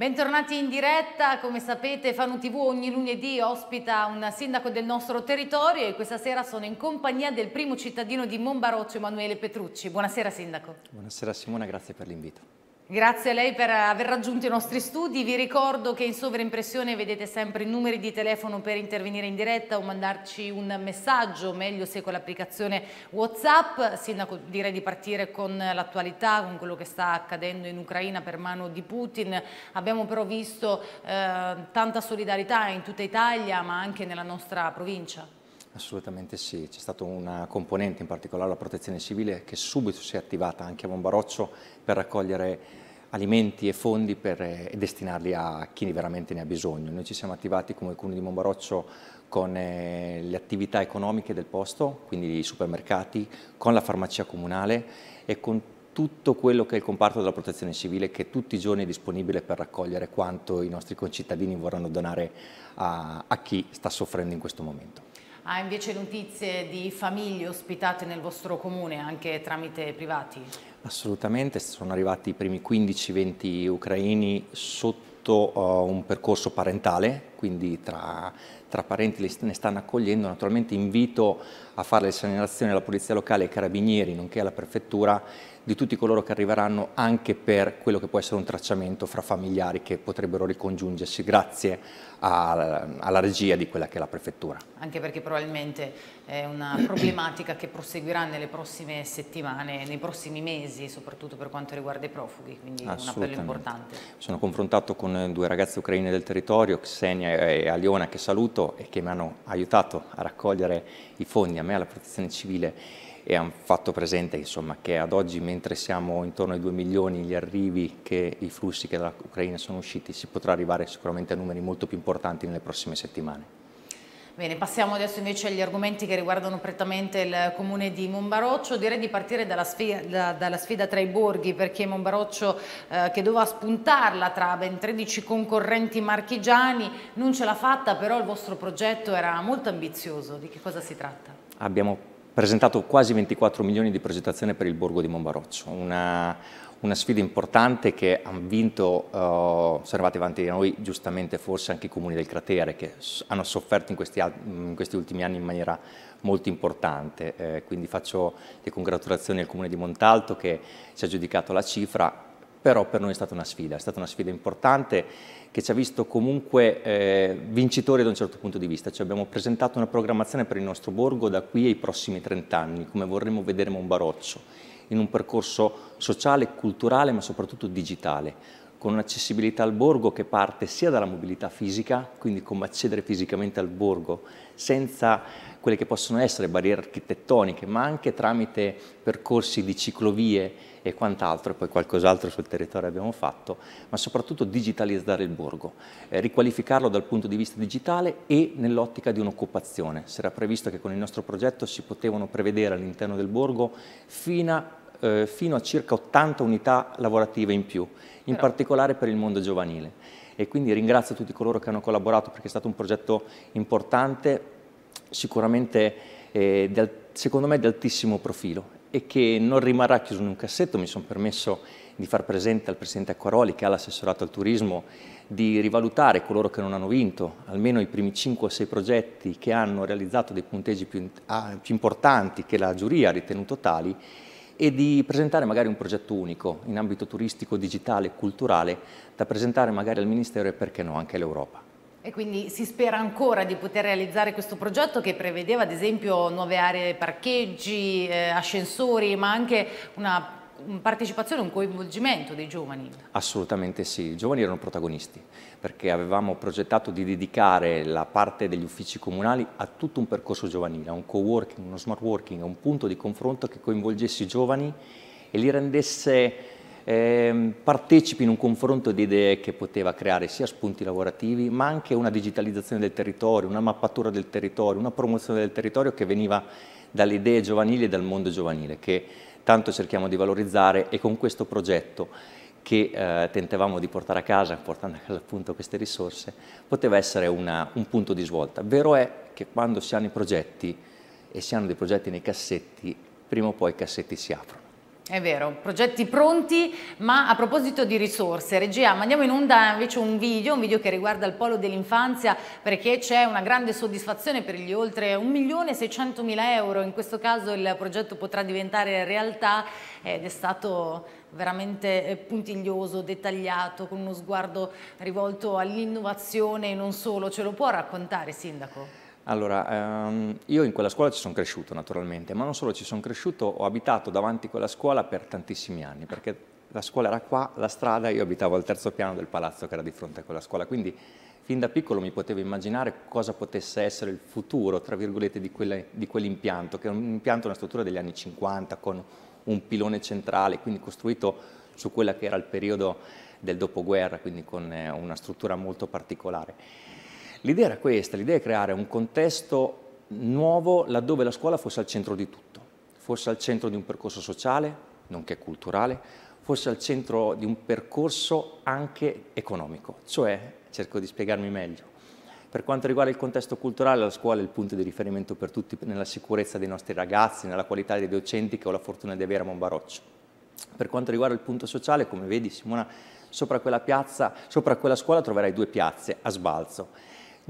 Bentornati in diretta, come sapete Fanu TV ogni lunedì ospita un sindaco del nostro territorio e questa sera sono in compagnia del primo cittadino di Monbaroccio Emanuele Petrucci. Buonasera sindaco. Buonasera Simona, grazie per l'invito. Grazie a lei per aver raggiunto i nostri studi. Vi ricordo che in sovraimpressione vedete sempre i numeri di telefono per intervenire in diretta o mandarci un messaggio, meglio se con l'applicazione WhatsApp. Sindaco, direi di partire con l'attualità, con quello che sta accadendo in Ucraina per mano di Putin. Abbiamo però visto eh, tanta solidarietà in tutta Italia, ma anche nella nostra provincia. Assolutamente sì, c'è stata una componente, in particolare la protezione civile, che subito si è attivata anche a Bombaroccio per raccogliere alimenti e fondi per eh, destinarli a chi veramente ne ha bisogno. Noi ci siamo attivati come Comune di Mombaroccio con eh, le attività economiche del posto, quindi i supermercati, con la farmacia comunale e con tutto quello che è il comparto della protezione civile che tutti i giorni è disponibile per raccogliere quanto i nostri concittadini vorranno donare a, a chi sta soffrendo in questo momento. Ha invece notizie di famiglie ospitate nel vostro comune anche tramite privati? Assolutamente, sono arrivati i primi 15-20 ucraini sotto uh, un percorso parentale, quindi tra, tra parenti li, ne stanno accogliendo. Naturalmente invito a fare le segnalazioni alla Polizia Locale, e ai Carabinieri, nonché alla Prefettura di tutti coloro che arriveranno anche per quello che può essere un tracciamento fra familiari che potrebbero ricongiungersi grazie a, alla regia di quella che è la prefettura. Anche perché probabilmente è una problematica che proseguirà nelle prossime settimane, nei prossimi mesi, soprattutto per quanto riguarda i profughi, quindi un appello importante. Sono confrontato con due ragazze ucraine del territorio, Xenia e Aliona, che saluto e che mi hanno aiutato a raccogliere i fondi a me alla protezione civile e hanno fatto presente insomma, che ad oggi, mentre siamo intorno ai 2 milioni gli arrivi che i flussi che dall'Ucraina sono usciti, si potrà arrivare sicuramente a numeri molto più importanti nelle prossime settimane. Bene, passiamo adesso invece agli argomenti che riguardano prettamente il comune di Monbaroccio. Direi di partire dalla sfida, da, dalla sfida tra i borghi perché Monbaroccio eh, che doveva spuntarla tra ben 13 concorrenti marchigiani non ce l'ha fatta, però il vostro progetto era molto ambizioso. Di che cosa si tratta? Abbiamo presentato quasi 24 milioni di progettazione per il borgo di Monbaroccio, una, una sfida importante che hanno vinto, eh, osservate avanti di noi, giustamente forse anche i comuni del cratere che hanno sofferto in questi, in questi ultimi anni in maniera molto importante. Eh, quindi faccio le congratulazioni al comune di Montalto che ci ha giudicato la cifra, però per noi è stata una sfida, è stata una sfida importante che ci ha visto comunque eh, vincitori da un certo punto di vista, cioè abbiamo presentato una programmazione per il nostro borgo da qui ai prossimi 30 anni, come vorremmo vedere Monbaroccio, in un percorso sociale, culturale ma soprattutto digitale, con un'accessibilità al borgo che parte sia dalla mobilità fisica, quindi come accedere fisicamente al borgo senza quelle che possono essere barriere architettoniche, ma anche tramite percorsi di ciclovie e quant'altro, e poi qualcos'altro sul territorio abbiamo fatto, ma soprattutto digitalizzare il borgo, eh, riqualificarlo dal punto di vista digitale e nell'ottica di un'occupazione. Si era previsto che con il nostro progetto si potevano prevedere all'interno del borgo fino a eh, fino a circa 80 unità lavorative in più, in Però... particolare per il mondo giovanile. E quindi ringrazio tutti coloro che hanno collaborato perché è stato un progetto importante, sicuramente eh, di, secondo me di altissimo profilo e che non rimarrà chiuso in un cassetto. Mi sono permesso di far presente al Presidente Acquaroli, che ha l'assessorato al turismo, di rivalutare coloro che non hanno vinto, almeno i primi 5 o 6 progetti che hanno realizzato dei punteggi più, ah, più importanti che la giuria ha ritenuto tali e di presentare magari un progetto unico in ambito turistico, digitale, e culturale, da presentare magari al Ministero e perché no anche all'Europa. E quindi si spera ancora di poter realizzare questo progetto che prevedeva ad esempio nuove aree parcheggi, eh, ascensori, ma anche una partecipazione, un coinvolgimento dei giovani? Assolutamente sì, i giovani erano protagonisti perché avevamo progettato di dedicare la parte degli uffici comunali a tutto un percorso giovanile, a un co-working, uno smart working, a un punto di confronto che coinvolgesse i giovani e li rendesse eh, partecipi in un confronto di idee che poteva creare sia spunti lavorativi ma anche una digitalizzazione del territorio, una mappatura del territorio, una promozione del territorio che veniva dalle idee giovanili e dal mondo giovanile che tanto cerchiamo di valorizzare e con questo progetto che eh, tentavamo di portare a casa, portando a casa appunto queste risorse, poteva essere una, un punto di svolta. Vero è che quando si hanno i progetti e si hanno dei progetti nei cassetti, prima o poi i cassetti si aprono. È vero, progetti pronti, ma a proposito di risorse, regia, mandiamo in onda invece un video, un video che riguarda il polo dell'infanzia perché c'è una grande soddisfazione per gli oltre 1.600.000 euro, in questo caso il progetto potrà diventare realtà ed è stato veramente eh, puntiglioso, dettagliato, con uno sguardo rivolto all'innovazione e non solo. Ce lo può raccontare Sindaco? Allora, ehm, io in quella scuola ci sono cresciuto naturalmente, ma non solo ci sono cresciuto, ho abitato davanti a quella scuola per tantissimi anni, perché la scuola era qua, la strada, io abitavo al terzo piano del palazzo che era di fronte a quella scuola, quindi fin da piccolo mi potevo immaginare cosa potesse essere il futuro, tra virgolette, di, quell'impianto, che è un impianto, una struttura degli anni 50 con un pilone centrale, quindi costruito su quella che era il periodo del dopoguerra, quindi con eh, una struttura molto particolare. L'idea era questa, l'idea è creare un contesto nuovo laddove la scuola fosse al centro di tutto, fosse al centro di un percorso sociale, nonché culturale, fosse al centro di un percorso anche economico, cioè, cerco di spiegarmi meglio, per quanto riguarda il contesto culturale, la scuola è il punto di riferimento per tutti nella sicurezza dei nostri ragazzi, nella qualità dei docenti che ho la fortuna di avere a Monbaroccio. Per quanto riguarda il punto sociale, come vedi Simona, sopra quella, piazza, sopra quella scuola troverai due piazze a sbalzo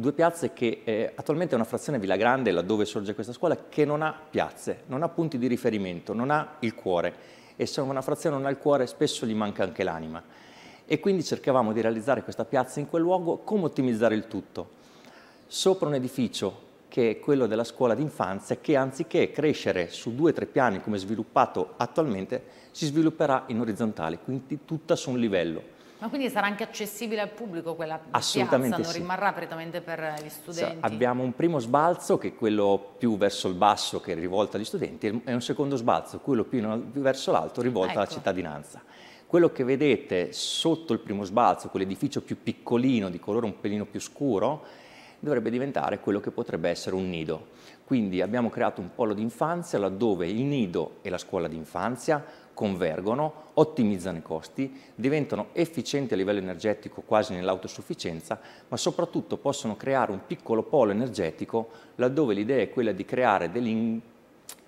due piazze che eh, attualmente è una frazione Villa Grande, laddove sorge questa scuola, che non ha piazze, non ha punti di riferimento, non ha il cuore. E se una frazione non ha il cuore, spesso gli manca anche l'anima. E quindi cercavamo di realizzare questa piazza in quel luogo, come ottimizzare il tutto? Sopra un edificio che è quello della scuola d'infanzia, che anziché crescere su due o tre piani come sviluppato attualmente, si svilupperà in orizzontale, quindi tutta su un livello ma quindi sarà anche accessibile al pubblico quella Assolutamente piazza, non sì. rimarrà prettamente per gli studenti? Sì, abbiamo un primo sbalzo che è quello più verso il basso che è rivolto agli studenti e un secondo sbalzo, quello più, più verso l'alto rivolto ecco. alla cittadinanza. Quello che vedete sotto il primo sbalzo, quell'edificio più piccolino, di colore un pelino più scuro, dovrebbe diventare quello che potrebbe essere un nido. Quindi abbiamo creato un polo d'infanzia laddove il nido e la scuola d'infanzia convergono, ottimizzano i costi, diventano efficienti a livello energetico quasi nell'autosufficienza, ma soprattutto possono creare un piccolo polo energetico laddove l'idea è quella di creare degli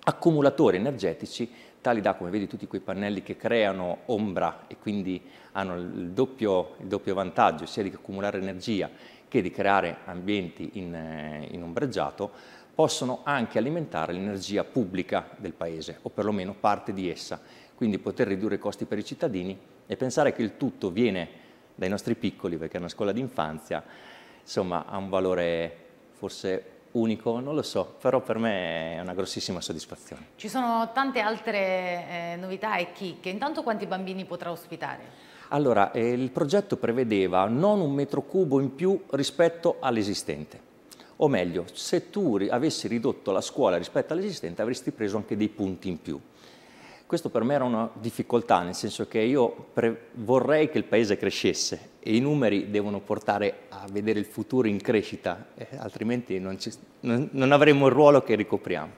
accumulatori energetici tali da, come vedi, tutti quei pannelli che creano ombra e quindi hanno il doppio, il doppio vantaggio sia di accumulare energia che di creare ambienti in, eh, in ombreggiato, possono anche alimentare l'energia pubblica del paese o perlomeno parte di essa quindi poter ridurre i costi per i cittadini e pensare che il tutto viene dai nostri piccoli, perché è una scuola d'infanzia, insomma ha un valore forse unico, non lo so, però per me è una grossissima soddisfazione. Ci sono tante altre eh, novità e chicche, intanto quanti bambini potrà ospitare? Allora, eh, il progetto prevedeva non un metro cubo in più rispetto all'esistente, o meglio, se tu avessi ridotto la scuola rispetto all'esistente avresti preso anche dei punti in più. Questo per me era una difficoltà, nel senso che io vorrei che il paese crescesse e i numeri devono portare a vedere il futuro in crescita, eh, altrimenti non, ci, non, non avremo il ruolo che ricopriamo.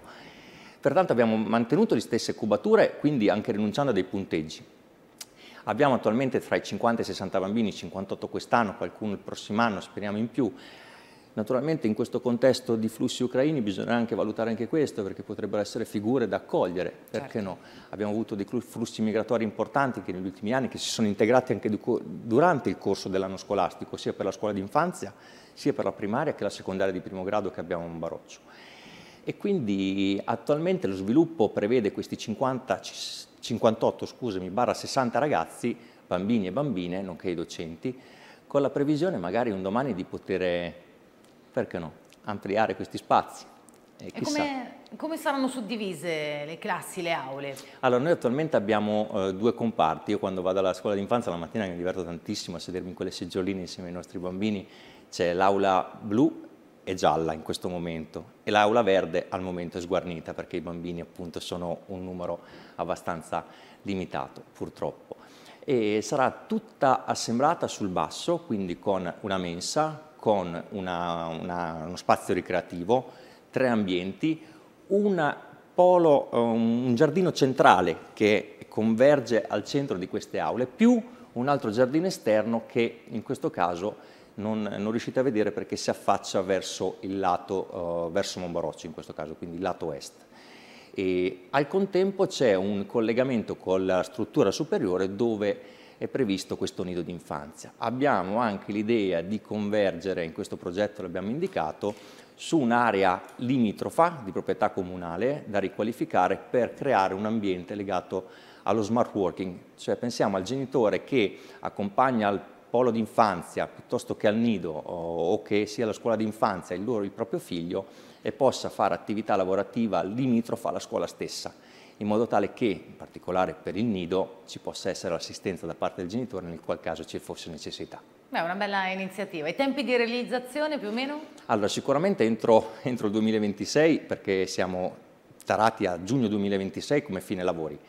Pertanto abbiamo mantenuto le stesse cubature, quindi anche rinunciando a dei punteggi. Abbiamo attualmente tra i 50 e i 60 bambini, 58 quest'anno, qualcuno il prossimo anno, speriamo in più, Naturalmente in questo contesto di flussi ucraini bisognerà anche valutare anche questo, perché potrebbero essere figure da accogliere, perché certo. no? Abbiamo avuto dei flussi migratori importanti che negli ultimi anni, che si sono integrati anche durante il corso dell'anno scolastico, sia per la scuola di infanzia, sia per la primaria che la secondaria di primo grado che abbiamo in Baroccio. E quindi attualmente lo sviluppo prevede questi 50, 58, scusami, barra 60 ragazzi, bambini e bambine, nonché i docenti, con la previsione magari un domani di poter perché no, ampliare questi spazi. E, e come, come, saranno suddivise le classi, le aule? Allora, noi attualmente abbiamo eh, due comparti. Io quando vado alla scuola d'infanzia la mattina mi diverto tantissimo a sedermi in quelle seggioline insieme ai nostri bambini. C'è l'aula blu e gialla in questo momento e l'aula verde al momento è sguarnita perché i bambini appunto sono un numero abbastanza limitato, purtroppo. E sarà tutta assemblata sul basso, quindi con una mensa, con una, una, uno spazio ricreativo, tre ambienti, polo, eh, un giardino centrale che converge al centro di queste aule, più un altro giardino esterno che in questo caso non, non riuscite a vedere perché si affaccia verso il lato, uh, verso Mombarocci in questo caso, quindi il lato est. E al contempo c'è un collegamento con la struttura superiore dove è previsto questo nido d'infanzia. Abbiamo anche l'idea di convergere, in questo progetto l'abbiamo indicato, su un'area limitrofa di proprietà comunale da riqualificare per creare un ambiente legato allo smart working, cioè pensiamo al genitore che accompagna al polo d'infanzia piuttosto che al nido o che sia alla scuola d'infanzia il, il proprio figlio e possa fare attività lavorativa limitrofa alla scuola stessa in modo tale che, in particolare per il nido, ci possa essere assistenza da parte del genitore nel qual caso ci fosse necessità. Beh, una bella iniziativa. I tempi di realizzazione più o meno? Allora, sicuramente entro, entro il 2026, perché siamo tarati a giugno 2026 come fine lavori.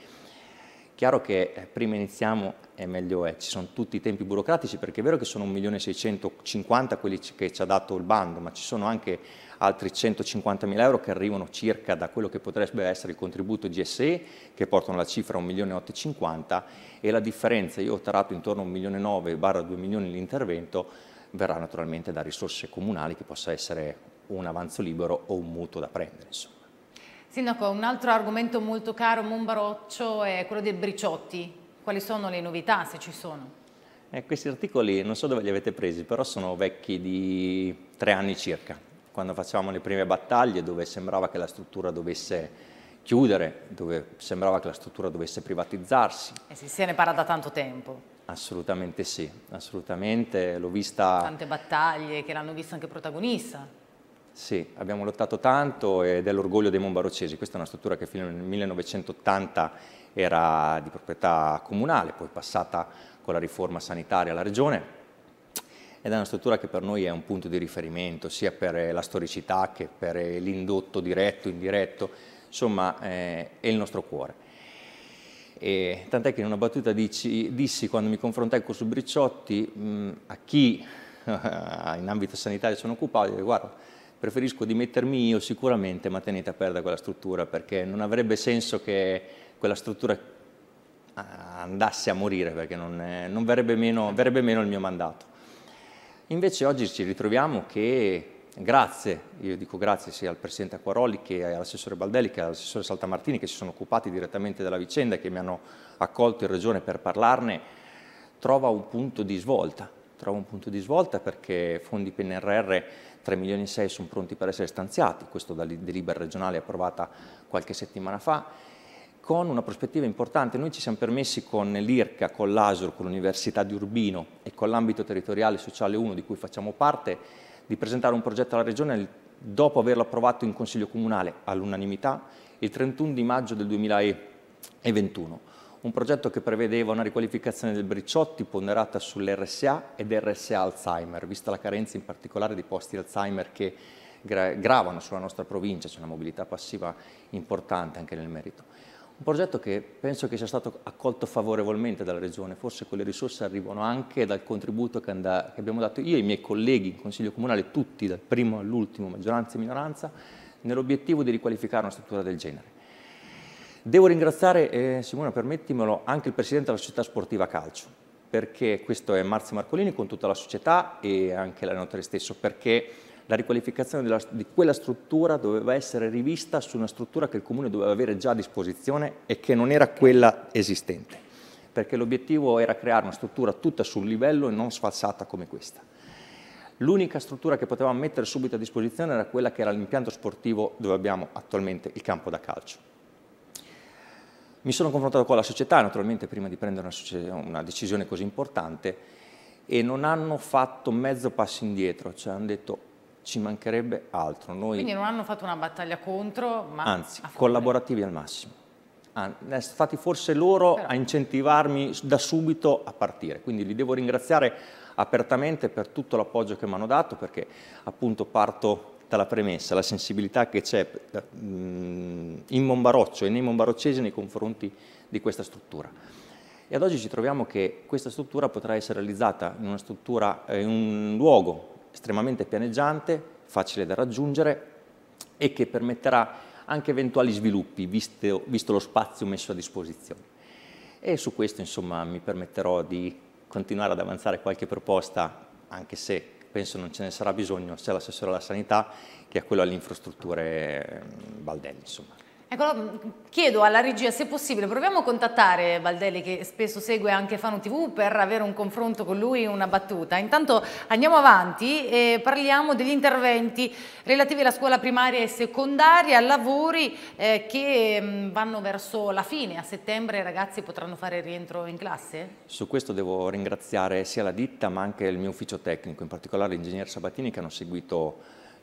Chiaro che eh, prima iniziamo e meglio è, eh, ci sono tutti i tempi burocratici perché è vero che sono 1.650 quelli che ci ha dato il bando, ma ci sono anche altri 150.000 euro che arrivano circa da quello che potrebbe essere il contributo GSE, che portano la cifra a 1.850.000 e la differenza, io ho tarato intorno a 1.900.000-2 milioni l'intervento, verrà naturalmente da risorse comunali che possa essere un avanzo libero o un mutuo da prendere. Insomma. Sindaco, un altro argomento molto caro, Mumbaroccio, è quello dei Briciotti. Quali sono le novità, se ci sono? Eh, questi articoli non so dove li avete presi, però sono vecchi di tre anni circa quando facevamo le prime battaglie dove sembrava che la struttura dovesse chiudere, dove sembrava che la struttura dovesse privatizzarsi. E eh si se ne parla da tanto tempo. Assolutamente sì, assolutamente, l'ho vista... Tante battaglie che l'hanno vista anche protagonista. Sì, abbiamo lottato tanto ed è l'orgoglio dei Monbarocesi, questa è una struttura che fino al 1980 era di proprietà comunale, poi passata con la riforma sanitaria alla regione, ed è una struttura che per noi è un punto di riferimento sia per eh, la storicità che per eh, l'indotto diretto, indiretto, insomma eh, è il nostro cuore. Tant'è che in una battuta dici, dissi quando mi confrontai con Subricciotti mh, mm, a chi in ambito sanitario sono occupato, dico guarda preferisco dimettermi io sicuramente ma tenete aperta quella struttura perché non avrebbe senso che quella struttura ah, andasse a morire perché non, eh, non verrebbe, meno, verrebbe meno il mio mandato. Invece oggi ci ritroviamo che grazie, io dico grazie sia al Presidente Acquaroli che all'assessore Baldelli che all'assessore Saltamartini che si sono occupati direttamente della vicenda e che mi hanno accolto in regione per parlarne, trova un punto di svolta. Trova un punto di svolta perché fondi PNRR 3 milioni e 6 sono pronti per essere stanziati, questo da delibera regionale approvata qualche settimana fa con una prospettiva importante. Noi ci siamo permessi con l'IRCA, con l'ASUR, con l'Università di Urbino e con l'ambito territoriale sociale 1 di cui facciamo parte, di presentare un progetto alla Regione dopo averlo approvato in Consiglio Comunale all'unanimità il 31 di maggio del 2021. Un progetto che prevedeva una riqualificazione del briciotti ponderata sull'RSA ed RSA Alzheimer, vista la carenza in particolare di posti Alzheimer che gravano sulla nostra provincia, c'è una mobilità passiva importante anche nel merito. Un progetto che penso che sia stato accolto favorevolmente dalla Regione, forse quelle risorse arrivano anche dal contributo che, abbiamo dato io e i miei colleghi in Consiglio Comunale, tutti dal primo all'ultimo, maggioranza e minoranza, nell'obiettivo di riqualificare una struttura del genere. Devo ringraziare, eh, Simona permettimelo, anche il Presidente della Società Sportiva Calcio, perché questo è Marzio Marcolini con tutta la società e anche la notte stesso, perché la riqualificazione della, di quella struttura doveva essere rivista su una struttura che il Comune doveva avere già a disposizione e che non era quella esistente, perché l'obiettivo era creare una struttura tutta sul livello e non sfalsata come questa. L'unica struttura che potevamo mettere subito a disposizione era quella che era l'impianto sportivo dove abbiamo attualmente il campo da calcio. Mi sono confrontato con la società, naturalmente, prima di prendere una, una decisione così importante, e non hanno fatto mezzo passo indietro, cioè hanno detto ci mancherebbe altro. Noi, Quindi non hanno fatto una battaglia contro, ma... Anzi, collaborativi al massimo. Ah, eh, sono stati forse loro Però. a incentivarmi da subito a partire. Quindi li devo ringraziare apertamente per tutto l'appoggio che mi hanno dato, perché appunto parto dalla premessa, la sensibilità che c'è mm, in Monbaroccio e nei monbaroccesi nei confronti di questa struttura. E ad oggi ci troviamo che questa struttura potrà essere realizzata in, una struttura, eh, in un luogo estremamente pianeggiante, facile da raggiungere e che permetterà anche eventuali sviluppi, visto, visto lo spazio messo a disposizione. E su questo insomma, mi permetterò di continuare ad avanzare qualche proposta, anche se penso non ce ne sarà bisogno, sia l'assessore alla sanità che a quello alle infrastrutture eh, Baldelli. Insomma. Ecco, chiedo alla regia se è possibile, proviamo a contattare Valdelli che spesso segue anche Fano TV per avere un confronto con lui, una battuta. Intanto andiamo avanti e parliamo degli interventi relativi alla scuola primaria e secondaria, lavori eh, che mh, mm, vanno verso la fine, a settembre i ragazzi potranno fare il rientro in classe? Su questo devo ringraziare sia la ditta ma anche il mio ufficio tecnico, in particolare l'ingegner Sabatini che hanno seguito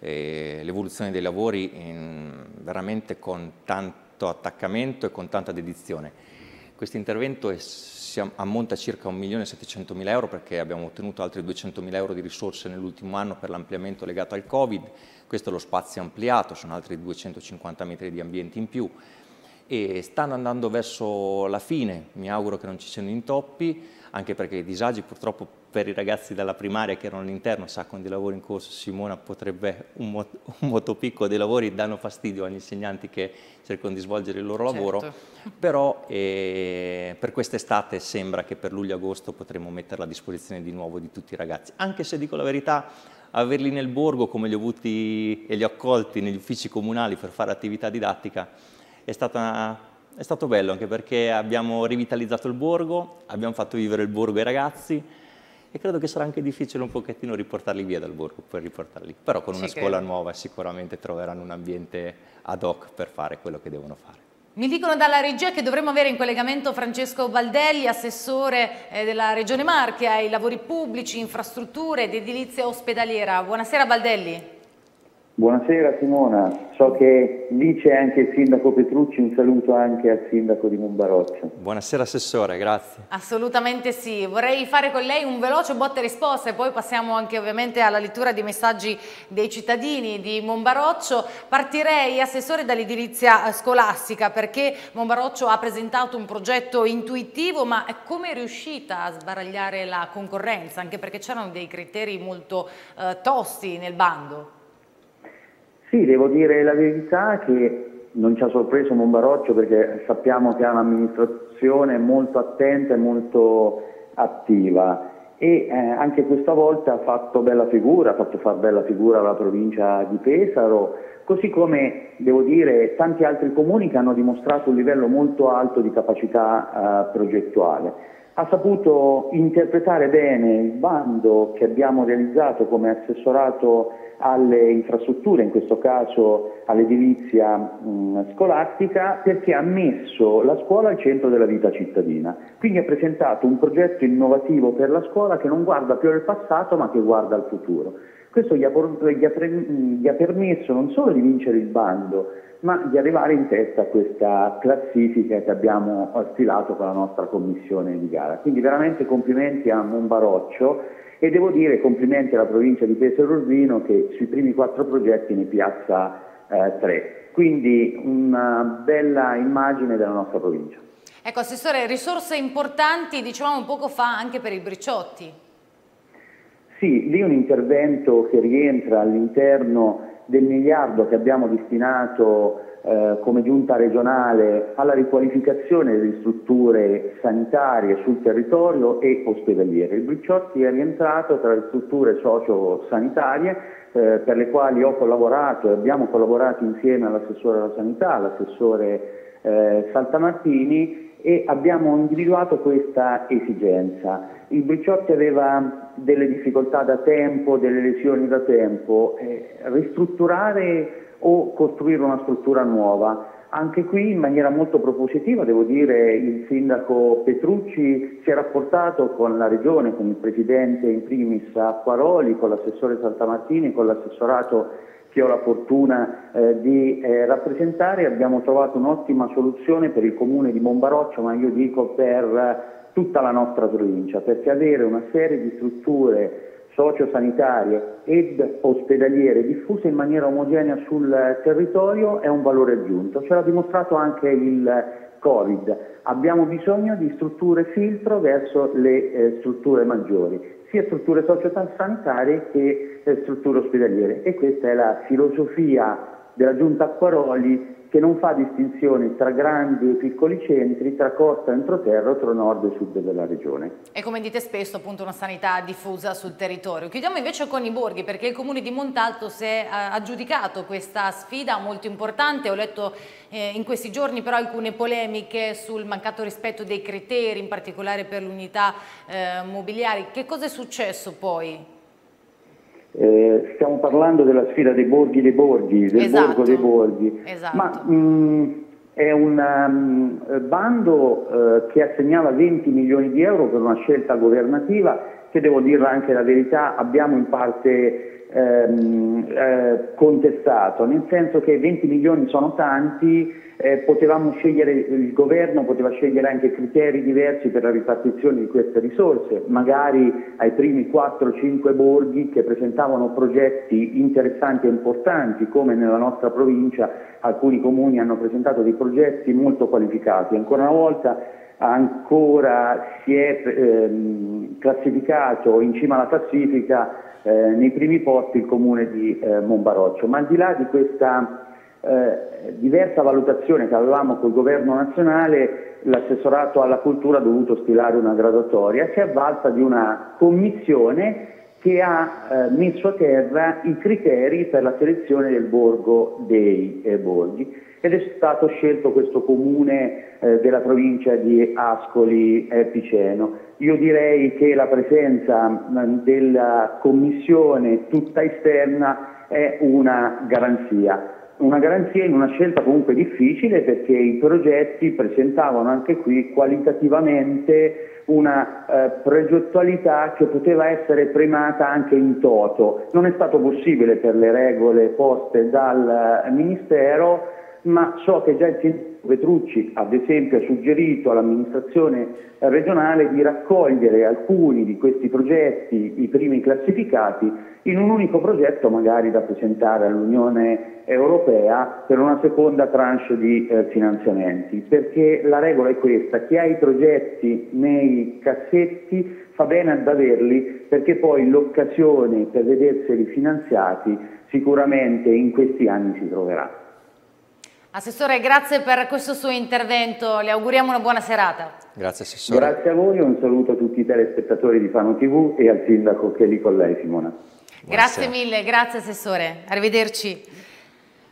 l'evoluzione dei lavori in, veramente con tanto attaccamento e con tanta dedizione. Questo intervento è, ammonta a circa 1.700.000 euro perché abbiamo ottenuto altri 200.000 euro di risorse nell'ultimo anno per l'ampliamento legato al Covid, questo è lo spazio ampliato, sono altri 250 metri di ambienti in più e stanno andando verso la fine, mi auguro che non ci siano intoppi, anche perché i disagi purtroppo per i ragazzi della primaria che erano all'interno, sa con dei lavori in corso, Simona potrebbe, un, mot un motopicco dei lavori danno fastidio agli insegnanti che cercano di svolgere il loro certo. lavoro, però eh, per quest'estate sembra che per luglio-agosto potremo metterla a disposizione di nuovo di tutti i ragazzi, anche se dico la verità, averli nel borgo come li ho avuti e li ho accolti negli uffici comunali per fare attività didattica è stata una è stato bello anche perché abbiamo rivitalizzato il borgo, abbiamo fatto vivere il borgo ai ragazzi, e credo che sarà anche difficile un pochettino riportarli via dal borgo, per riportarli, però con una sì, scuola che... nuova sicuramente troveranno un ambiente ad hoc per fare quello che devono fare. Mi dicono dalla regia che dovremmo avere in collegamento Francesco Baldelli, assessore eh, della Regione Marche ai lavori pubblici, infrastrutture ed edilizia ospedaliera. Buonasera Baldelli. Buonasera Simona, so che lì c'è anche il sindaco Petrucci, un saluto anche al sindaco di Mumbaroccio. Buonasera Assessore, grazie. Assolutamente sì, vorrei fare con lei un veloce botte risposta e poi passiamo anche ovviamente alla lettura dei messaggi dei cittadini di Mumbaroccio. Partirei Assessore dall'edilizia eh, scolastica perché Mumbaroccio ha presentato un progetto intuitivo ma come è riuscita a sbaragliare la concorrenza? Anche perché c'erano dei criteri molto eh, tosti nel bando. Sì, devo dire la verità che non ci ha sorpreso Mombaroccio perché sappiamo che ha un'amministrazione molto attenta e molto attiva e eh, anche questa volta ha fatto bella figura, ha fatto far bella figura alla provincia di Pesaro, così come devo dire tanti altri comuni che hanno dimostrato un livello molto alto di capacità eh, progettuale. Ha saputo interpretare bene il bando che abbiamo realizzato come assessorato alle infrastrutture, in questo caso all'edilizia mh, scolastica, perché ha messo la scuola al centro della vita cittadina. Quindi ha presentato un progetto innovativo per la scuola che non guarda più al passato ma che guarda al futuro. Questo gli ha, gli ha, gli ha permesso non solo di vincere il bando, ma di arrivare in testa a questa classifica che abbiamo stilato con la nostra commissione di gara. Quindi veramente complimenti a Monbaroccio e devo dire complimenti alla provincia di Pesaro Urbino che sui primi quattro progetti ne piazza eh, tre. Quindi una bella immagine della nostra provincia. Ecco, Assessore, risorse importanti, dicevamo poco fa, anche per i briciotti. Sì, lì un intervento che rientra all'interno del miliardo che abbiamo destinato eh, come giunta regionale alla riqualificazione delle strutture sanitarie sul territorio e ospedaliere. Il Bricciotti è rientrato tra le strutture socio-sanitarie eh, per le quali ho collaborato e abbiamo collaborato insieme all'assessore della sanità, all'assessore eh, Saltamartini e abbiamo individuato questa esigenza. Il Bricciotti aveva delle difficoltà da tempo, delle lesioni da tempo, eh, ristrutturare o costruire una struttura nuova. Anche qui in maniera molto propositiva, devo dire, il sindaco Petrucci si è rapportato con la regione, con il presidente in primis Acquaroli, con l'assessore Saltamartini, con l'assessorato che ho la fortuna eh, di eh, rappresentare. Abbiamo trovato un'ottima soluzione per il comune di Bombaroccio, ma io dico per tutta la nostra provincia, perché avere una serie di strutture sociosanitarie ed ospedaliere diffuse in maniera omogenea sul territorio è un valore aggiunto. Ce l'ha dimostrato anche il Covid. Abbiamo bisogno di strutture filtro verso le eh, strutture maggiori, sia strutture sociosanitarie che eh, strutture ospedaliere e questa è la filosofia della giunta Acquaroli che non fa distinzioni tra grandi e piccoli centri, tra costa e entroterra, tra nord e sud della regione. E come dite spesso appunto una sanità diffusa sul territorio. Chiudiamo invece con i borghi perché il comune di Montalto si è eh, aggiudicato questa sfida molto importante. Ho letto eh, in questi giorni però alcune polemiche sul mancato rispetto dei criteri, in particolare per l'unità eh, mobiliari. Che cosa è successo poi? eh, stiamo parlando della sfida dei borghi dei borghi, del esatto. borgo dei borghi, esatto. ma mh, mm, è un um, bando eh, che assegnava 20 milioni di euro per una scelta governativa che devo dirla anche la verità abbiamo in parte ehm, eh, contestato, nel senso che 20 milioni sono tanti, eh, potevamo scegliere, il governo poteva scegliere anche criteri diversi per la ripartizione di queste risorse, magari ai primi 4-5 borghi che presentavano progetti interessanti e importanti, come nella nostra provincia alcuni comuni hanno presentato dei progetti molto qualificati. Ancora una volta ancora si è ehm, classificato in cima alla classifica eh, nei primi posti il comune di eh, Monbaroccio, ma al di là di questa eh, diversa valutazione che avevamo col governo nazionale, l'assessorato alla cultura ha dovuto stilare una graduatoria che è avvalsa di una commissione che ha eh, messo a terra i criteri per la selezione del borgo dei eh, borghi ed è stato scelto questo comune eh, della provincia di Ascoli eh, Piceno. Io direi che la presenza mm, della commissione tutta esterna è una garanzia una garanzia in una scelta comunque difficile perché i progetti presentavano anche qui qualitativamente una eh, progettualità che poteva essere primata anche in toto. Non è stato possibile per le regole poste dal eh, Ministero ma so che già il sindaco Petrucci ad esempio ha suggerito all'amministrazione regionale di raccogliere alcuni di questi progetti, i primi classificati, in un unico progetto magari da presentare all'Unione Europea per una seconda tranche di eh, finanziamenti, perché la regola è questa, chi ha i progetti nei cassetti fa bene ad averli perché poi l'occasione per vederseli finanziati sicuramente in questi anni si troverà. Assessore, grazie per questo suo intervento, le auguriamo una buona serata. Grazie Assessore. Grazie a voi, un saluto a tutti i telespettatori di Fano TV e al sindaco che è lì con lei Simona. Grazie mille, grazie Assessore, arrivederci.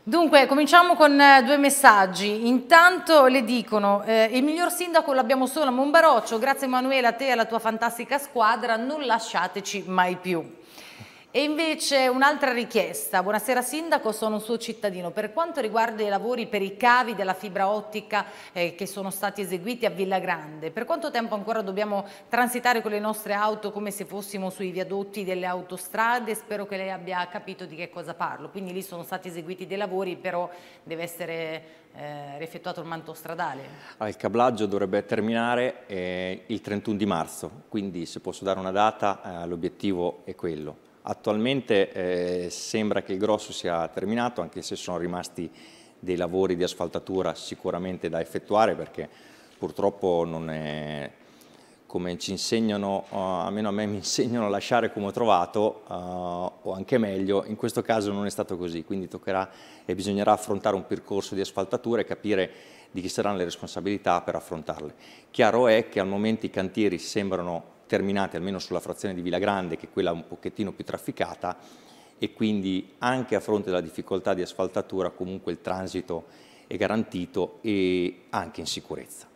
Dunque, cominciamo con eh, due messaggi. Intanto le dicono, eh, il miglior sindaco l'abbiamo solo a Monbaroccio, grazie Emanuela, a te e alla tua fantastica squadra, non lasciateci mai più. E invece un'altra richiesta. Buonasera Sindaco, sono un suo cittadino. Per quanto riguarda i lavori per i cavi della fibra ottica eh, che sono stati eseguiti a Villa Grande, per quanto tempo ancora dobbiamo transitare con le nostre auto come se fossimo sui viadotti delle autostrade? Spero che lei abbia capito di che cosa parlo. Quindi lì sono stati eseguiti dei lavori, però deve essere eh, rieffettuato il manto stradale. Ah, il cablaggio dovrebbe terminare eh, il 31 di marzo, quindi se posso dare una data eh, l'obiettivo è quello. Attualmente eh, sembra che il grosso sia terminato, anche se sono rimasti dei lavori di asfaltatura sicuramente da effettuare perché purtroppo non è come ci insegnano, uh, almeno a me mi insegnano a lasciare come ho trovato, uh, o anche meglio, in questo caso non è stato così, quindi toccherà e bisognerà affrontare un percorso di asfaltatura e capire di chi saranno le responsabilità per affrontarle. Chiaro è che al momento i cantieri sembrano terminati almeno sulla frazione di Villa Grande, che è quella un pochettino più trafficata, e quindi anche a fronte della difficoltà di asfaltatura comunque il transito è garantito e anche in sicurezza.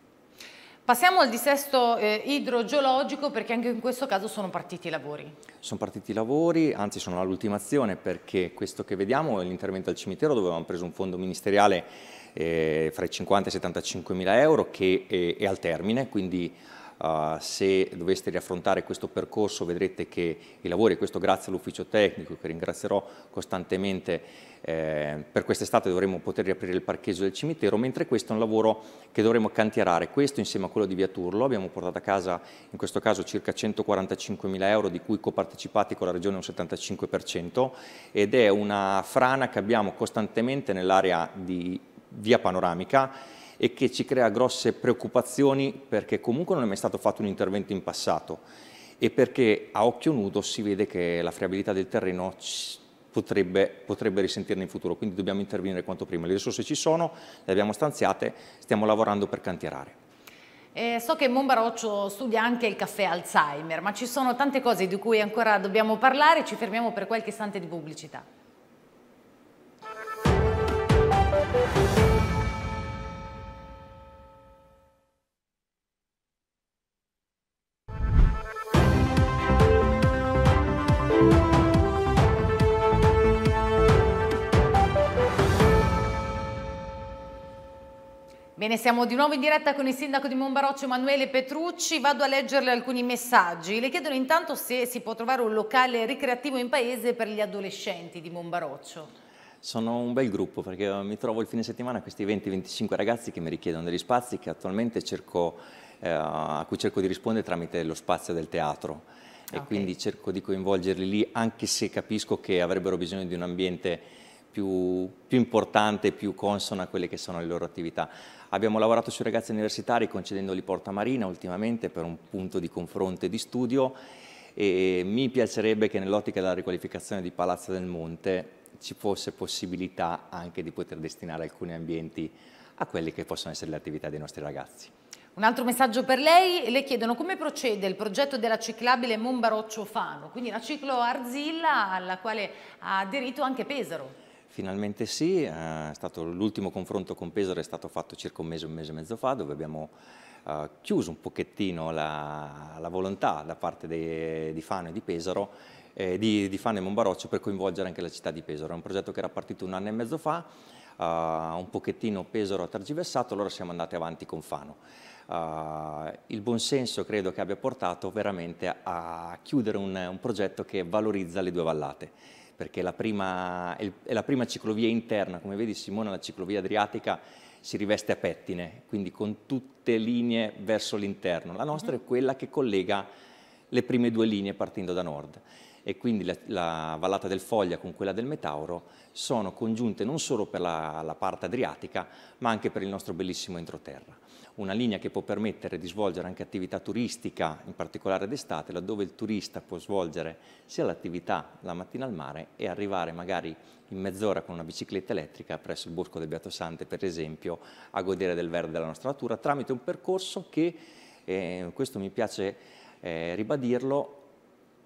Passiamo al dissesto eh, idrogeologico perché anche in questo caso sono partiti i lavori. Sono partiti i lavori, anzi sono all'ultimazione perché questo che vediamo è l'intervento al cimitero dove avevamo preso un fondo ministeriale eh, fra i 50 e i 75 mila euro che è, è al termine, quindi Uh, se doveste riaffrontare questo percorso vedrete che i lavori, questo grazie all'ufficio tecnico che ringrazierò costantemente, eh, per quest'estate dovremo poter riaprire il parcheggio del cimitero, mentre questo è un lavoro che dovremo cantierare, questo insieme a quello di Via Turlo, abbiamo portato a casa in questo caso circa 145 mila euro di cui copartecipati con la regione un 75% ed è una frana che abbiamo costantemente nell'area di via panoramica e che ci crea grosse preoccupazioni perché comunque non è mai stato fatto un intervento in passato e perché a occhio nudo si vede che la friabilità del terreno potrebbe, potrebbe risentirne in futuro, quindi dobbiamo intervenire quanto prima. Le risorse ci sono, le abbiamo stanziate, stiamo lavorando per cantierare. Eh, so che Monbaroccio studia anche il caffè Alzheimer, ma ci sono tante cose di cui ancora dobbiamo parlare, ci fermiamo per qualche istante di pubblicità. Bene, siamo di nuovo in diretta con il sindaco di Monbaroccio Emanuele Petrucci, vado a leggerle alcuni messaggi. Le chiedono intanto se si può trovare un locale ricreativo in paese per gli adolescenti di Monbaroccio. Sono un bel gruppo perché mi trovo il fine settimana a questi 20-25 ragazzi che mi richiedono degli spazi cerco, eh, a cui cerco di rispondere tramite lo spazio del teatro e ah, okay. quindi cerco di coinvolgerli lì anche se capisco che avrebbero bisogno di un ambiente più, più importante, più consono a quelle che sono le loro attività. Abbiamo lavorato sui ragazzi universitari concedendoli Porta Marina ultimamente per un punto di confronto e di studio e mi piacerebbe che nell'ottica della riqualificazione di Palazzo del Monte ci fosse possibilità anche di poter destinare alcuni ambienti a quelle che possono essere le attività dei nostri ragazzi. Un altro messaggio per lei, le chiedono come procede il progetto della ciclabile Monbaroccio Fano, quindi la ciclo Arzilla alla quale ha aderito anche Pesaro. Finalmente sì, eh, l'ultimo confronto con Pesaro è stato fatto circa un mese, un mese e mezzo fa, dove abbiamo eh, chiuso un pochettino la, la volontà da parte de, di Fano e di Pesaro, eh, di, di, Fano e Monbaroccio per coinvolgere anche la città di Pesaro. È un progetto che era partito un anno e mezzo fa, eh, un pochettino Pesaro ha tergiversato, allora siamo andati avanti con Fano. Eh, il buon senso credo che abbia portato veramente a, a chiudere un, un progetto che valorizza le due vallate perché è la, prima, è la prima ciclovia interna, come vedi Simona la ciclovia adriatica si riveste a pettine, quindi con tutte linee verso l'interno. La nostra è quella che collega le prime due linee partendo da nord e quindi la, la, vallata del Foglia con quella del Metauro sono congiunte non solo per la, la parte adriatica ma anche per il nostro bellissimo entroterra una linea che può permettere di svolgere anche attività turistica, in particolare d'estate, laddove il turista può svolgere sia l'attività la mattina al mare e arrivare magari in mezz'ora con una bicicletta elettrica presso il Bosco del Beato Sante, per esempio, a godere del verde della nostra natura tramite un percorso che, eh, questo mi piace eh, ribadirlo,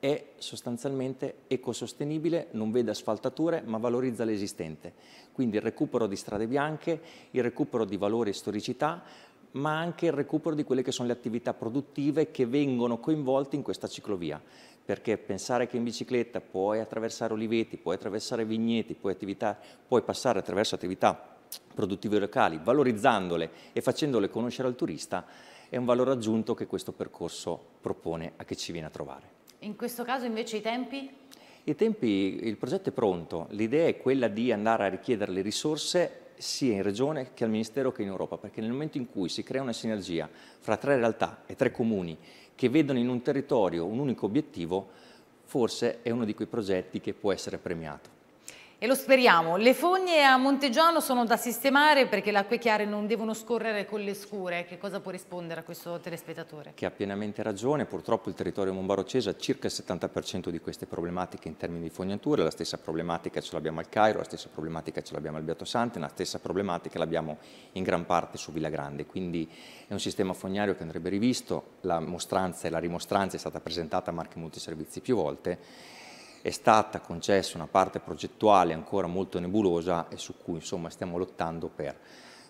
è sostanzialmente ecosostenibile, non vede asfaltature ma valorizza l'esistente. Quindi il recupero di strade bianche, il recupero di valori e storicità ma anche il recupero di quelle che sono le attività produttive che vengono coinvolte in questa ciclovia. Perché pensare che in bicicletta puoi attraversare oliveti, puoi attraversare vigneti, puoi, attività, puoi passare attraverso attività produttive locali, valorizzandole e facendole conoscere al turista, è un valore aggiunto che questo percorso propone a chi ci viene a trovare. In questo caso invece i tempi? I tempi, il progetto è pronto, l'idea è quella di andare a richiedere le risorse sia in regione che al Ministero che in Europa, perché nel momento in cui si crea una sinergia fra tre realtà e tre comuni che vedono in un territorio un unico obiettivo, forse è uno di quei progetti che può essere premiato. E lo speriamo. Le fogne a Montegiano sono da sistemare perché le acque chiare non devono scorrere con le scure. Che cosa può rispondere a questo telespettatore? Che ha pienamente ragione. Purtroppo il territorio Monbarocese ha circa il 70% di queste problematiche in termini di fognature. La stessa problematica ce l'abbiamo al Cairo, la stessa problematica ce l'abbiamo al Beato Sante, la stessa problematica l'abbiamo in gran parte su Villa Grande. Quindi è un sistema fognario che andrebbe rivisto. La mostranza e la rimostranza è stata presentata a Marchi Multiservizi più volte è stata concessa una parte progettuale ancora molto nebulosa e su cui insomma, stiamo lottando per.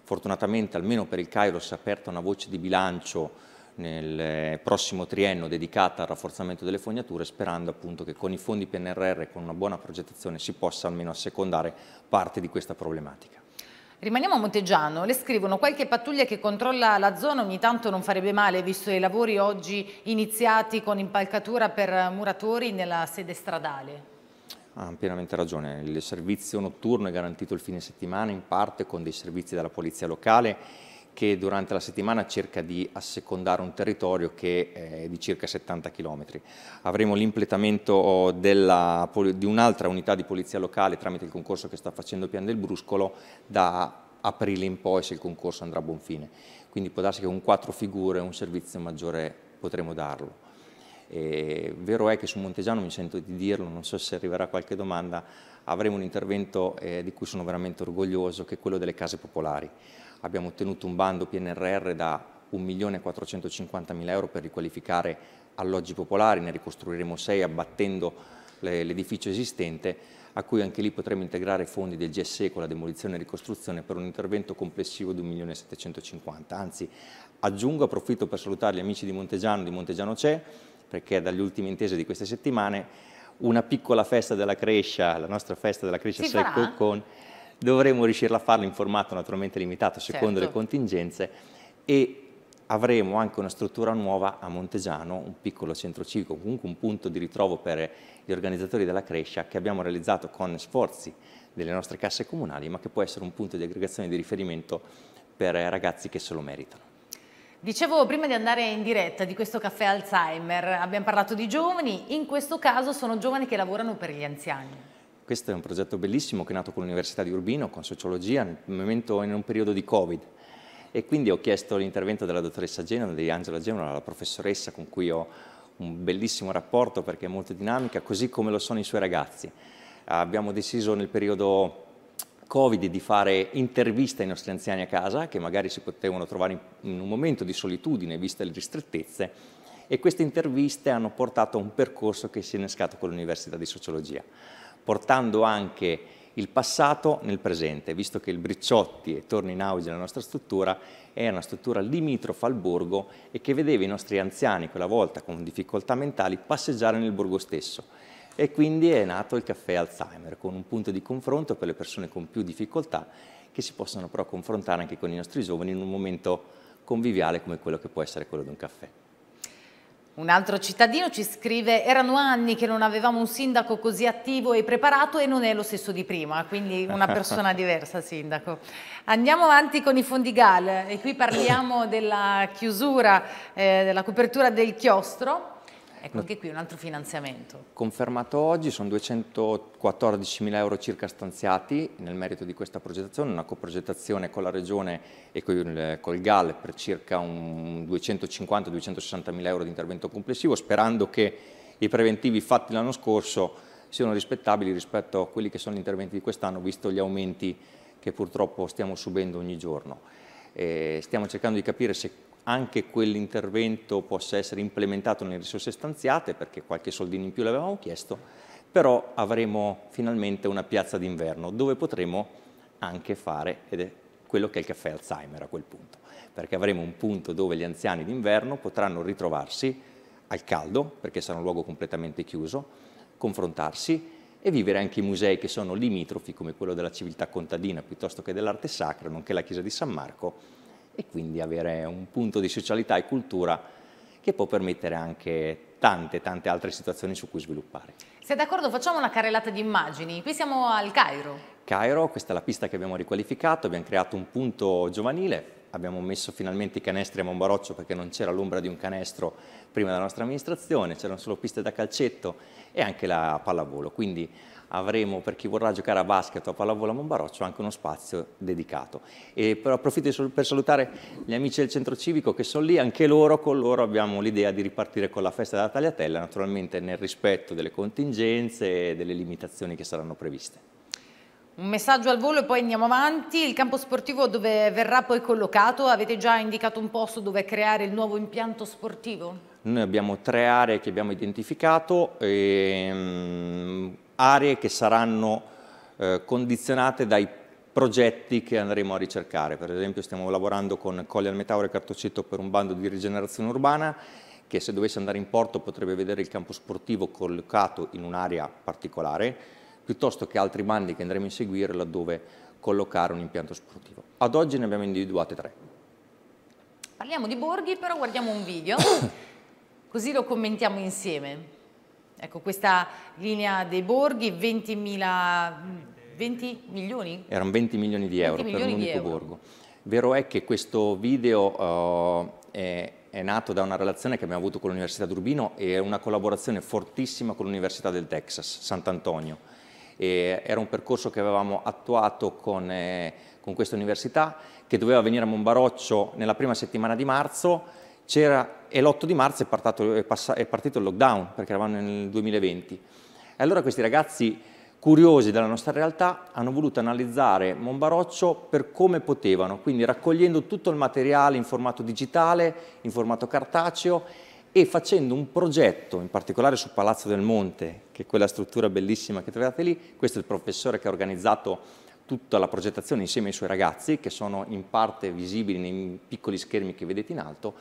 Fortunatamente almeno per il Cairo si è aperta una voce di bilancio nel eh, prossimo triennio dedicata al rafforzamento delle fognature sperando appunto che con i fondi PNRR e con una buona progettazione si possa almeno assecondare parte di questa problematica. Rimaniamo a Monteggiano, le scrivono qualche pattuglia che controlla la zona ogni tanto non farebbe male visto i lavori oggi iniziati con impalcatura per muratori nella sede stradale. Ah, ha ah, pienamente ragione, il servizio notturno è garantito il fine settimana in parte con dei servizi della polizia locale che durante la settimana cerca di assecondare un territorio che è di circa 70 km. Avremo l'impletamento di un'altra unità di polizia locale tramite il concorso che sta facendo Pian del Bruscolo da aprile in poi se il concorso andrà a buon fine. Quindi può darsi che con quattro figure un servizio maggiore potremo darlo. E vero è che su Montegiano, mi sento di dirlo, non so se arriverà qualche domanda, avremo un intervento eh, di cui sono veramente orgoglioso, che è quello delle case popolari abbiamo ottenuto un bando PNRR da 1.450.000 euro per riqualificare alloggi popolari, ne ricostruiremo 6 abbattendo l'edificio esistente, a cui anche lì potremo integrare fondi del GSE con la demolizione e ricostruzione per un intervento complessivo di 1.750.000. Anzi, aggiungo, approfitto per salutare gli amici di Montegiano, di Montegiano C'è, perché dalle ultime intese di queste settimane una piccola festa della Crescia, la nostra festa della Crescia Secco con dovremo riuscire a farlo in formato naturalmente limitato secondo certo. le contingenze e avremo anche una struttura nuova a Montegiano, un piccolo centro civico, comunque un punto di ritrovo per gli organizzatori della crescia che abbiamo realizzato con sforzi delle nostre casse comunali, ma che può essere un punto di aggregazione di riferimento per ragazzi che se lo meritano. Dicevo prima di andare in diretta di questo caffè Alzheimer, abbiamo parlato di giovani, in questo caso sono giovani che lavorano per gli anziani. Questo è un progetto bellissimo che è nato con l'Università di Urbino, con sociologia, momento, in un periodo di Covid. E quindi ho chiesto l'intervento della dottoressa Genova, di Angela Genova, la professoressa con cui ho un bellissimo rapporto perché è molto dinamica, così come lo sono i suoi ragazzi. Abbiamo deciso nel periodo Covid di fare interviste ai nostri anziani a casa, che magari si potevano trovare in un momento di solitudine, viste le ristrettezze, e queste interviste hanno portato a un percorso che si è innescato con l'Università di Sociologia portando anche il passato nel presente, visto che il Bricciotti, e torno in auge nella nostra struttura, è una struttura limitrofa al borgo e che vedeva i nostri anziani, quella volta con difficoltà mentali, passeggiare nel borgo stesso. E quindi è nato il caffè Alzheimer, con un punto di confronto per le persone con più difficoltà, che si possano però confrontare anche con i nostri giovani in un momento conviviale come quello che può essere quello di un caffè. Un altro cittadino ci scrive erano anni che non avevamo un sindaco così attivo e preparato e non è lo stesso di prima, quindi una persona diversa sindaco. Andiamo avanti con i fondi GAL e qui parliamo della chiusura, eh, della copertura del chiostro Ecco, anche qui un altro finanziamento. Confermato oggi, sono 214 mila euro circa stanziati nel merito di questa progettazione, una coprogettazione con la Regione e con il GAL per circa 250-260 mila euro di intervento complessivo, sperando che i preventivi fatti l'anno scorso siano rispettabili rispetto a quelli che sono gli interventi di quest'anno, visto gli aumenti che purtroppo stiamo subendo ogni giorno. E stiamo cercando di capire se anche quell'intervento possa essere implementato nelle risorse stanziate, perché qualche soldino in più l'avevamo chiesto, però avremo finalmente una piazza d'inverno dove potremo anche fare, ed è quello che è il caffè Alzheimer a quel punto, perché avremo un punto dove gli anziani d'inverno potranno ritrovarsi al caldo, perché sarà un luogo completamente chiuso, confrontarsi e vivere anche i musei che sono limitrofi, come quello della civiltà contadina piuttosto che dell'arte sacra, nonché la chiesa di San Marco, e quindi avere un punto di socialità e cultura che può permettere anche tante, tante altre situazioni su cui sviluppare. Sei d'accordo facciamo una carrellata di immagini, qui siamo al Cairo. Cairo, questa è la pista che abbiamo riqualificato, abbiamo creato un punto giovanile abbiamo messo finalmente i canestri a Monbaroccio perché non c'era l'ombra di un canestro prima della nostra amministrazione, c'erano solo piste da calcetto e anche la pallavolo, quindi avremo per chi vorrà giocare a basket o a pallavolo a Monbaroccio anche uno spazio dedicato. E però approfitto per salutare gli amici del centro civico che sono lì, anche loro, con loro abbiamo l'idea di ripartire con la festa della tagliatella, naturalmente nel rispetto delle contingenze e delle limitazioni che saranno previste. Un messaggio al volo e poi andiamo avanti. Il campo sportivo dove verrà poi collocato, avete già indicato un posto dove creare il nuovo impianto sportivo? Noi abbiamo tre aree che abbiamo identificato, e, ehm, aree che saranno eh, condizionate dai progetti che andremo a ricercare. Per esempio stiamo lavorando con Colli al Metauro e Cartocetto per un bando di rigenerazione urbana che se dovesse andare in porto potrebbe vedere il campo sportivo collocato in un'area particolare piuttosto che altri bandi che andremo a inseguire laddove collocare un impianto sportivo. Ad oggi ne abbiamo individuate tre. Parliamo di borghi, però guardiamo un video, così lo commentiamo insieme. Ecco, questa linea dei borghi, 20.000... 20 milioni? Erano 20 milioni di euro milioni per un unico borgo. Vero è che questo video uh, è, è, nato da una relazione che abbiamo avuto con l'Università d'Urbino e è una collaborazione fortissima con l'Università del Texas, Sant'Antonio. E era un percorso che avevamo attuato con, eh, con questa università che doveva venire a Monbaroccio nella prima settimana di marzo e l'8 di marzo è partito, è, passa, è partito, il lockdown perché eravamo nel 2020. E allora questi ragazzi curiosi della nostra realtà hanno voluto analizzare Monbaroccio per come potevano, quindi raccogliendo tutto il materiale in formato digitale, in formato cartaceo e facendo un progetto, in particolare su Palazzo del Monte, che è quella struttura bellissima che trovate lì, questo è il professore che ha organizzato tutta la progettazione insieme ai suoi ragazzi, che sono in parte visibili nei piccoli schermi che vedete in alto,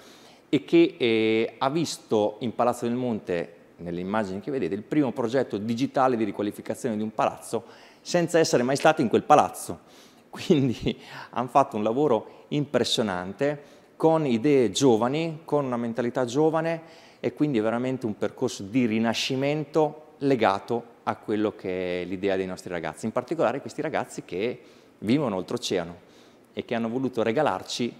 e che eh, ha visto in Palazzo del Monte, nelle immagini che vedete, il primo progetto digitale di riqualificazione di un palazzo senza essere mai stati in quel palazzo. Quindi hanno fatto un lavoro impressionante con idee giovani, con una mentalità giovane e quindi è veramente un percorso di rinascimento legato a quello che è l'idea dei nostri ragazzi, in particolare questi ragazzi che vivono oltreoceano e che hanno voluto regalarci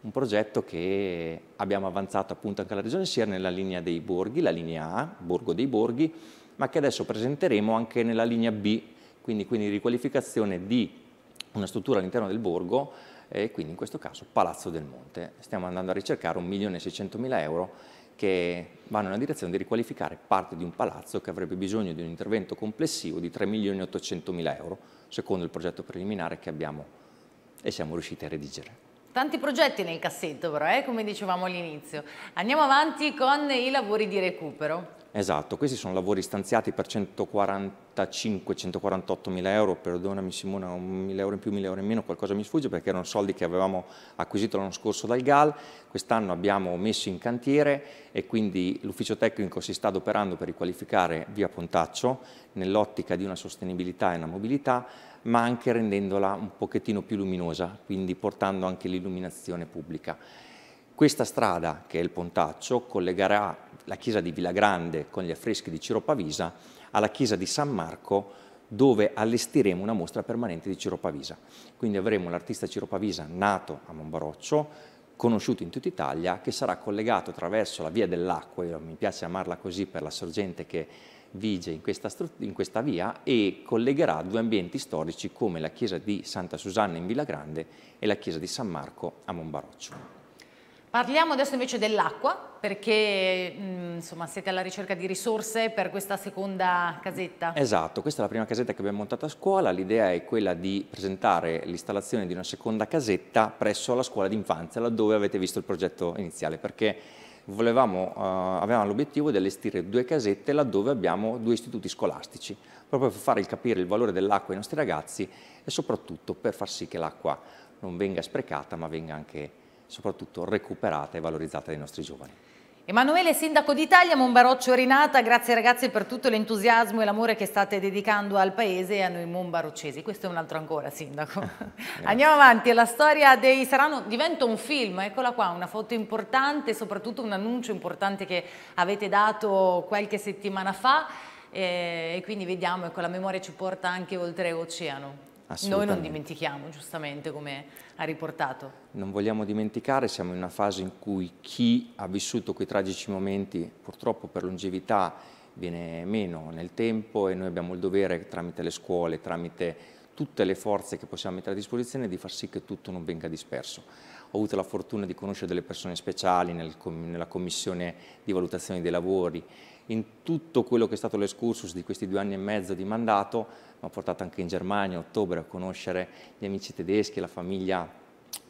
un progetto che abbiamo avanzato appunto anche alla Regione Sierra nella linea dei borghi, la linea A, Borgo dei Borghi, ma che adesso presenteremo anche nella linea B, quindi, quindi riqualificazione di una struttura all'interno del borgo e quindi in questo caso Palazzo del Monte. Stiamo andando a ricercare 1.600.000 euro che vanno nella direzione di riqualificare parte di un palazzo che avrebbe bisogno di un intervento complessivo di 3.800.000 euro, secondo il progetto preliminare che abbiamo e siamo riusciti a redigere. Tanti progetti nel cassetto però, eh, come dicevamo all'inizio. Andiamo avanti con i lavori di recupero. Esatto, questi sono lavori stanziati per 145-148 mila euro, perdonami Simona, un mila euro in più, mila euro in meno, qualcosa mi sfugge perché erano soldi che avevamo acquisito l'anno scorso dal GAL, quest'anno abbiamo messo in cantiere e quindi l'ufficio tecnico si sta adoperando per riqualificare via Pontaccio nell'ottica di una sostenibilità e una mobilità ma anche rendendola un pochettino più luminosa, quindi portando anche l'illuminazione pubblica. Questa strada, che è il Pontaccio, collegherà la chiesa di Villagrande con gli affreschi di Ciro Pavisa alla chiesa di San Marco, dove allestiremo una mostra permanente di Ciro Pavisa. Quindi avremo l'artista Ciro Pavisa nato a Monbaroccio, conosciuto in tutta Italia, che sarà collegato attraverso la via dell'acqua, mi piace amarla così per la sorgente che vige in questa, in questa via e collegherà due ambienti storici come la chiesa di Santa Susanna in Villa Grande e la chiesa di San Marco a Monbaroccio. Parliamo adesso invece dell'acqua, perché mm, insomma, siete alla ricerca di risorse per questa seconda casetta. Esatto, questa è la prima casetta che abbiamo montato a scuola. L'idea è quella di presentare l'installazione di una seconda casetta presso la scuola d'infanzia, laddove avete visto il progetto iniziale, perché volevamo, eh, avevamo l'obiettivo di allestire due casette laddove abbiamo due istituti scolastici, proprio per far capire il valore dell'acqua ai nostri ragazzi e soprattutto per far sì che l'acqua non venga sprecata ma venga anche soprattutto recuperata e valorizzata dai nostri giovani. Emanuele, Sindaco d'Italia, Monbaroccio Rinata, grazie ragazzi per tutto l'entusiasmo e l'amore che state dedicando al paese e a noi monbaroccesi. Questo è un altro ancora, Sindaco. Andiamo avanti, la storia dei Saranno diventa un film, eccola qua, una foto importante, soprattutto un annuncio importante che avete dato qualche settimana fa eh, e quindi vediamo, ecco, la memoria ci porta anche oltre oceano. Noi non dimentichiamo, giustamente, come ha riportato. Non vogliamo dimenticare, siamo in una fase in cui chi ha vissuto quei tragici momenti, purtroppo per longevità, viene meno nel tempo e noi abbiamo il dovere, tramite le scuole, tramite tutte le forze che possiamo mettere a disposizione, di far sì che tutto non venga disperso. Ho avuto la fortuna di conoscere delle persone speciali nel, nella commissione di valutazione dei lavori, in tutto quello che è stato l'escursus di questi due anni e mezzo di mandato, mi ha portato anche in Germania a ottobre a conoscere gli amici tedeschi, la famiglia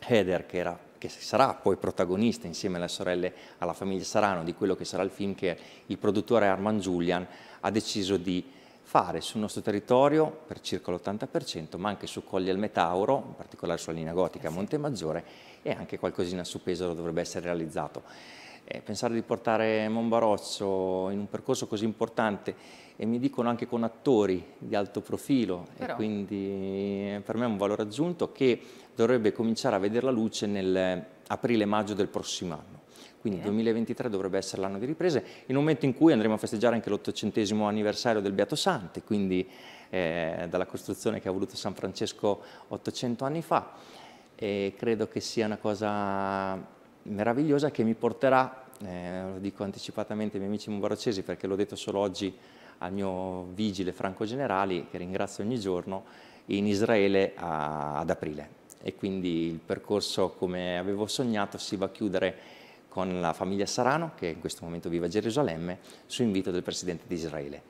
Heder che era che sarà poi protagonista insieme alle sorelle alla famiglia Sarano di quello che sarà il film che il produttore Arman Julian ha deciso di fare sul nostro territorio per circa l'80%, ma anche su Colli al Metauro, in particolare sulla linea gotica a eh Maggiore e anche qualcosina su Pesaro dovrebbe essere realizzato eh, pensare di portare Monbarozzo in un percorso così importante e mi dicono anche con attori di alto profilo Però... e quindi eh, per me è un valore aggiunto che dovrebbe cominciare a vedere la luce nel aprile maggio del prossimo anno. Quindi 2023 dovrebbe essere l'anno di riprese, in un momento in cui andremo a festeggiare anche l'ottocentesimo anniversario del Beato Sante, quindi eh, dalla costruzione che ha voluto San Francesco 800 anni fa. E credo che sia una cosa meravigliosa che mi porterà, eh, lo dico anticipatamente ai miei amici mubarocesi perché l'ho detto solo oggi al mio vigile Franco Generali, che ringrazio ogni giorno, in Israele a, ad aprile. E quindi il percorso, come avevo sognato, si va a chiudere con la famiglia Sarano, che in questo momento vive a Gerusalemme, su invito del Presidente di Israele.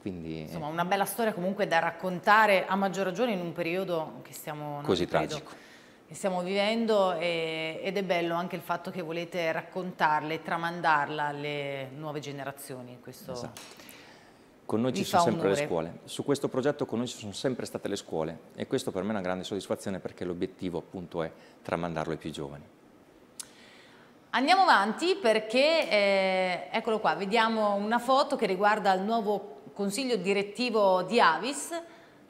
Quindi, eh, Insomma, una bella storia comunque da raccontare, a maggior ragione in un periodo che stiamo... Così tragico. Credo, che stiamo vivendo e, ed è bello anche il fatto che volete raccontarla e tramandarla alle nuove generazioni. Questo esatto. Con noi ci sono sempre onore. le scuole, su questo progetto con noi ci sono sempre state le scuole e questo per me è una grande soddisfazione perché l'obiettivo appunto è tramandarlo ai più giovani. Andiamo avanti perché, eh, eccolo qua, vediamo una foto che riguarda il nuovo consiglio direttivo di Avis,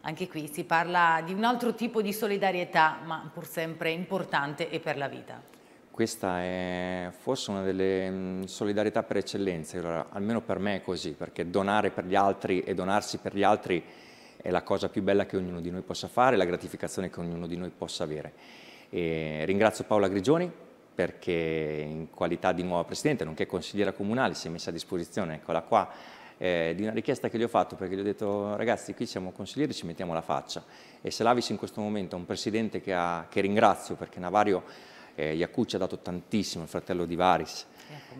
anche qui si parla di un altro tipo di solidarietà, ma pur sempre importante e per la vita. Questa è forse una delle mm, solidarietà per eccellenza, allora, almeno per me è così, perché donare per gli altri e donarsi per gli altri è la cosa più bella che ognuno di noi possa fare, la gratificazione che ognuno di noi possa avere. E ringrazio Paola Grigioni perché in qualità di nuova Presidente, nonché consigliera comunale, si è messa a disposizione, eccola qua, eh, di una richiesta che gli ho fatto perché gli ho detto ragazzi qui siamo consiglieri ci mettiamo la faccia e se l'Avis in questo momento è un presidente che, ha, che ringrazio perché Navario eh, Iacucci ha dato tantissimo, il fratello di Varis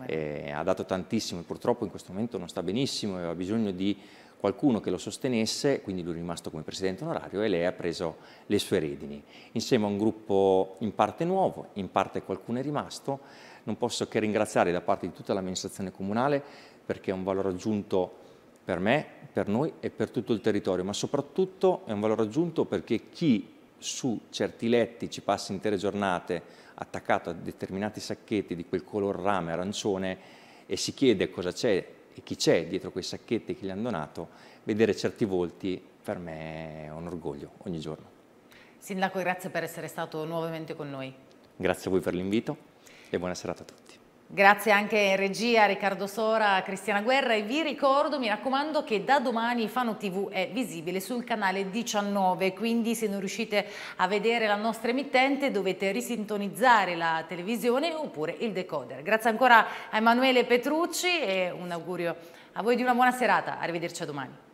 eh, ha dato tantissimo e purtroppo in questo momento non sta benissimo e ha bisogno di qualcuno che lo sostenesse, quindi lui è rimasto come presidente onorario e lei ha preso le sue redini. Insieme a un gruppo in parte nuovo, in parte qualcuno è rimasto, non posso che ringraziare da parte di tutta l'amministrazione comunale perché è un valore aggiunto per me, per noi e per tutto il territorio, ma soprattutto è un valore aggiunto perché chi su certi letti ci passa intere giornate attaccato a determinati sacchetti di quel color rame arancione e si chiede cosa c'è e chi c'è dietro quei sacchetti che gli hanno donato, vedere certi volti per me è un orgoglio ogni giorno. Sindaco, grazie per essere stato nuovamente con noi. Grazie a voi per l'invito e buona serata a tutti. Grazie anche in regia Riccardo Sora, Cristiana Guerra e vi ricordo, mi raccomando, che da domani Fano TV è visibile sul canale 19, quindi se non riuscite a vedere la nostra emittente dovete risintonizzare la televisione oppure il decoder. Grazie ancora a Emanuele Petrucci e un augurio a voi di una buona serata, arrivederci a domani.